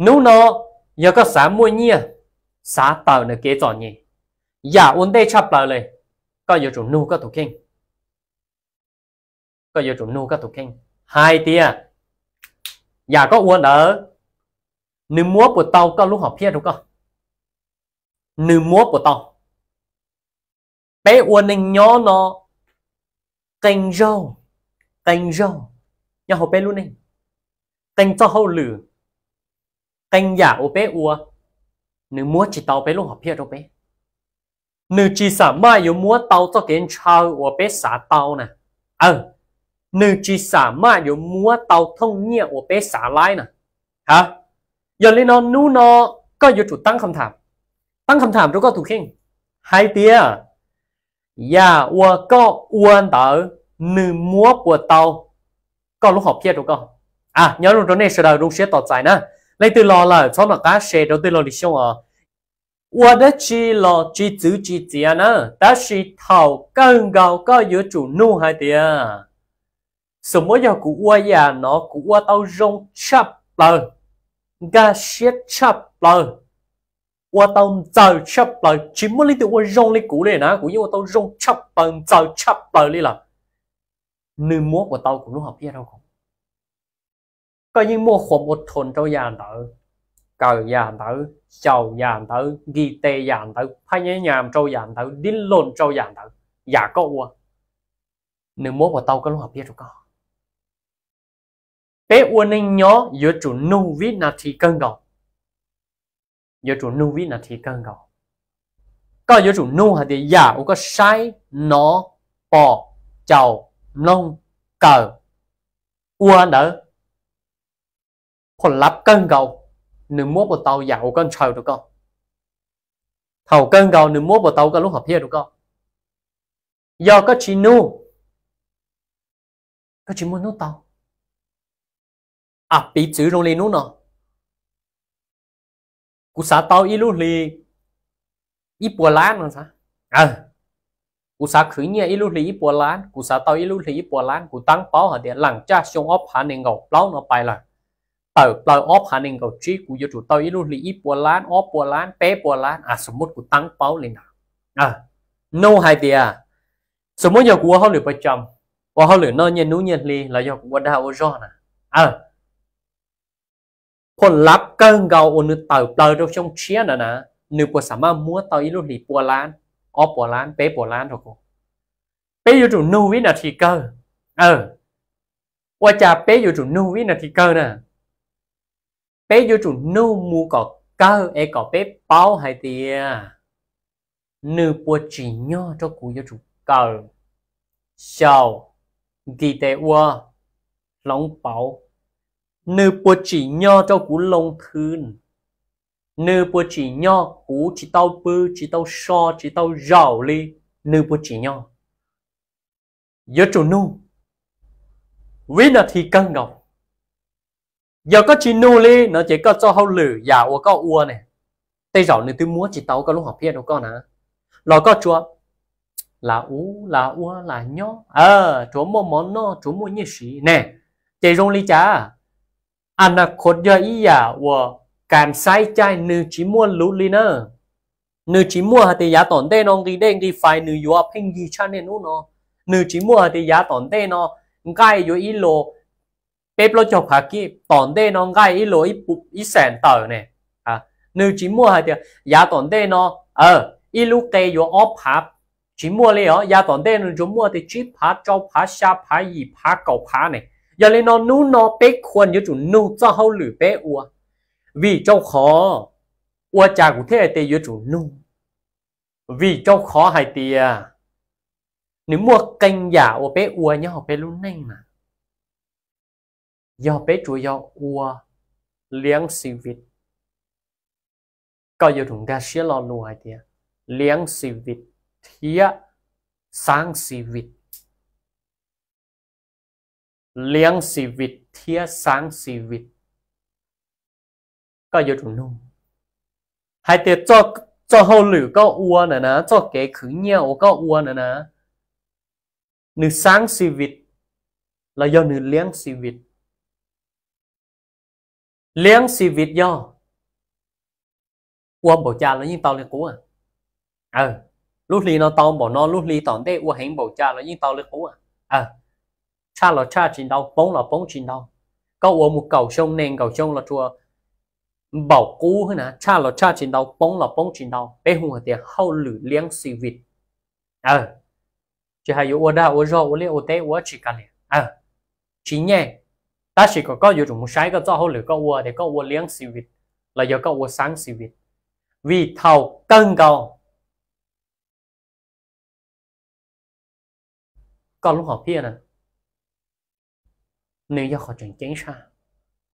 nú nó giờ có xã mua nhia xã tàu nữa kế chọn nhỉ giả dạ, ổn đây chấp lại này có giờ chúng nu có thủ kinh có giờ chúng nu có thủ kinh hai tia giả dạ, có ổn ở nếu múa của tàu có lúc học phía đúng không nếu múa của tàu bé ổn nên nhó nó canh rau canh rau nhà họ bé luôn này canh cho hậu lửa กงอยากโอเปอัวหนึ่งมัวจีเตาไปลงหอเพียรโอเปหนึ่งจีสามารถอยู่มัวเตาจะเกินชาวโอัวเปสาเตาน่ะเออหนึ่งจีสามารถอยู่มัวเตาท่องเงี้ยอัวเปสาไล่น่ะฮะอย่าเลยนอนนู้นนอก็อยู่จุดตั้งคำถาม ตั้งคำถามแล้วก็ถูกเข้งไฮเตียย่าอัวก็อวนเตาหนึ่งมัวปวดเตาก็ลูกหอเพียรโอก็อ่ะย้อนรุ่นตรงนี้แสดงรุ่งเชียต่อใจนะ lấy từ lò là cho nó cá xe đầu tư lò đi xong à 我的鸡咯，鸡足鸡尖呢，但是头更高个有主怒还的。什么叫古我呀？喏，古我到用插了，个些插了，我到早插了，只么你对我用你古嘞呐？古因我到用插了，早插了你了，你摸我到古弄好别了古。có những mua khổ một thôn trâu già tử cờ già tử chầu già tử ghi tê già tử hay nhớ nhàm trâu già tử đi lồn trâu già tử giả dạ có ua nếu mua của tao có lúc học biết rồi có bé uôn anh nhó giữa chủ nu vi na thì cân gò giữa chủ nu vi na thì cân gò có giữa chủ nu hay thì dạ giả có sai nó bò chầu nông cờ uôn đỡ คนรับเกินเก่าหนึ่งมั่วปวดเตาอยากกันเฉยดูก็เท่าเกินเก่าหนึ่งมั่วปวดเตากันลูกหับเพี้ยดูก็ยอก็ชินูก็ชิมูนูเตาอ่ะปีจื้อลงเลยนู้นเนาะกูสาเตาอีลูกลีอีปัวล้านนะซะเออกูสาขืนเนี่ยอีลูกลีอีปัวล้านกูสาเตาอีลูกลีอีปัวล้านกูตั้งเป้าหาเดี๋ยวหลังจากชงออฟหาเนงเงาเปล่าเนาะไปละ tờ tờ óp khả năng cầu trí của chủ tờ ít luôn lì ít bùa lán óp bùa lán bé bùa lán à số mốt của tăng báo lên à no hay tia số mốt giờ của họ lừa bảy trăm và họ lừa nó nhân núi nhân lì là do của đào do à, à phần lắp cơn gầu ôn nữ tờ tờ đâu trong chia nè nè nữ bùa sắm mua tờ ít luôn bùa lán óp bùa lán bé bùa lán thôi cô bé vô chủ nuôi nè thì cơ ờ qua cha bé vô chủ nuôi nè thì cơ nè bé vô chủ nô mu có cơ e có bé bao hay tia nữ bùa chỉ nhỏ cho cụ vô chủ cơ sau kỳ tế ua lòng bảo nữ bùa chỉ nhỏ cho cụ lòng thương nữ bùa chỉ nhỏ cụ chỉ tao bư chỉ tao so chỉ tao rào li nữ bùa chỉ nhỏ vô chủ nô vì nó thì căng ngọc giờ có chỉ nô li nó chỉ có cho hậu lử giả ô có ua này tây rào nên tôi múa chỉ tàu có lúc học biết đâu con à lò có chúa là u là ua là nhó ờ à, chúa mua món nó chúa mua như sĩ nè chỉ rong li chả anh là khốn giờ ý giả ô càng sai chai nữ chỉ mua lũ li nữa nữ chỉ mua thì giá tổn tê nó đi đen đi phải nữ yếu pin gì cho nên nó nữ chỉ mua thì giá tổn tê nó cái yếu ý lộ เปโปรจอกากิตอนเดนองไกอีโลอีปุอีแสนต่อเนี่ยอ่ะนึ่จิ้มัวหาเดียยาตอนเดนองเอออีลูกเตยอยู่อ๊อฟพับจิ้มัวเลยอ๋อยาตอนเดนองจิ้มัวเตจิ้พับจอพับชาพับยีพับเก่าพับเนี่ยยาเลนองนู้นอเป๊กควรยุจุนู้นจะเขาหรือเป๊อัววีเจ้าขออัวจากุเทศเตยยอุจุนู้วีเจ้าขอให้เตียหนึ่งมัวเก่งอย่าอัวเป๊อัวเนี่ยเขาเป็นรุ่นนึ่งนะยยอปจเลี้ยงชีวิตก็อยู่ถึงการเชื่อล่อรวยเดียเลี้ยงชีวิตเทียสร้างชีวิต เลี้ยงชีวิตเทียสร้างชีวิต ก็อยู่ถึงนู่นให้เตียจอจอเฮาหรือก็อ้วนนะนะจอเก๋ขึนเงี้ยวก็อ้วนนะนะหนึ่งสร้างชีวิตแล้วย่อหนึ่งเลี้ยงชีวิต liên sĩ Việt do uông bảo cha nó nhưng tao lên cũ à ờ lúc ly nó tao bảo nó lúc ly tao đây uông hành bảo cha nó nhưng tao lên cũ à ờ cha là cha chín đâu bóng là bóng chín đâu có uông một cầu sông nên cầu sông là chùa bảo cũ hơn à cha là cha chín đâu bóng là bóng chín đâu bé hùng ở tiền lử liên sĩ Việt ờ chỉ hay uông đa uông rau uông lê uông tê uông chỉ cả liền ờ chỉ nhẹ 但是，我有一种想法，我做好了，我做我两心事业，然后我三善事业，为他更高。搞了好几年你没好成精神。